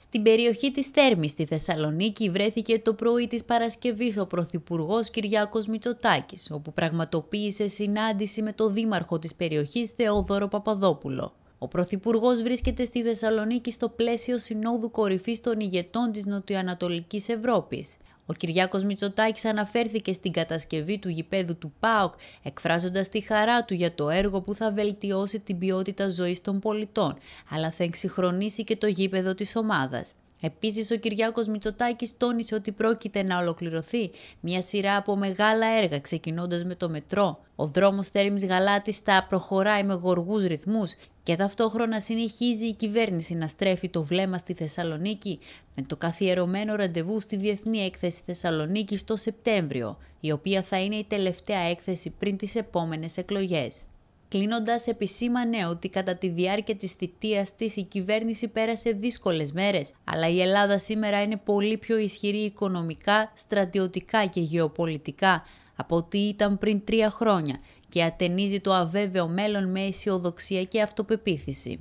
Στην περιοχή της Θέρμης στη Θεσσαλονίκη βρέθηκε το πρωί της Παρασκευής ο Πρωθυπουργός Κυριάκος Μητσοτάκης, όπου πραγματοποίησε συνάντηση με το δήμαρχο της περιοχής Θεόδωρο Παπαδόπουλο. Ο Πρωθυπουργός βρίσκεται στη Θεσσαλονίκη στο πλαίσιο συνόδου κορυφής των ηγετών της Νοτιοανατολικής Ευρώπης. Ο Κυριάκος Μητσοτάκης αναφέρθηκε στην κατασκευή του γηπέδου του ΠΑΟΚ, εκφράζοντας τη χαρά του για το έργο που θα βελτιώσει την ποιότητα ζωής των πολιτών, αλλά θα εξυγχρονίσει και το γήπεδο της ομάδας. Επίσης, ο Κυριάκος Μητσοτάκης τόνισε ότι πρόκειται να ολοκληρωθεί μια σειρά από μεγάλα έργα, ξεκινώντας με το μετρό. Ο δρόμος Θέρμη Γαλάτη τα προχωράει με γοργούς ρυθμούς και ταυτόχρονα συνεχίζει η κυβέρνηση να στρέφει το βλέμμα στη Θεσσαλονίκη με το καθιερωμένο ραντεβού στη Διεθνή Έκθεση Θεσσαλονίκης το Σεπτέμβριο, η οποία θα είναι η τελευταία έκθεση πριν τις επόμενες εκλογές. Κλείνοντας, επισήμανε ότι κατά τη διάρκεια της θητείας της η κυβέρνηση πέρασε δύσκολες μέρες, αλλά η Ελλάδα σήμερα είναι πολύ πιο ισχυρή οικονομικά, στρατιωτικά και γεωπολιτικά από ό,τι ήταν πριν τρία χρόνια και ατενίζει το αβέβαιο μέλλον με αισιοδοξία και αυτοπεποίθηση.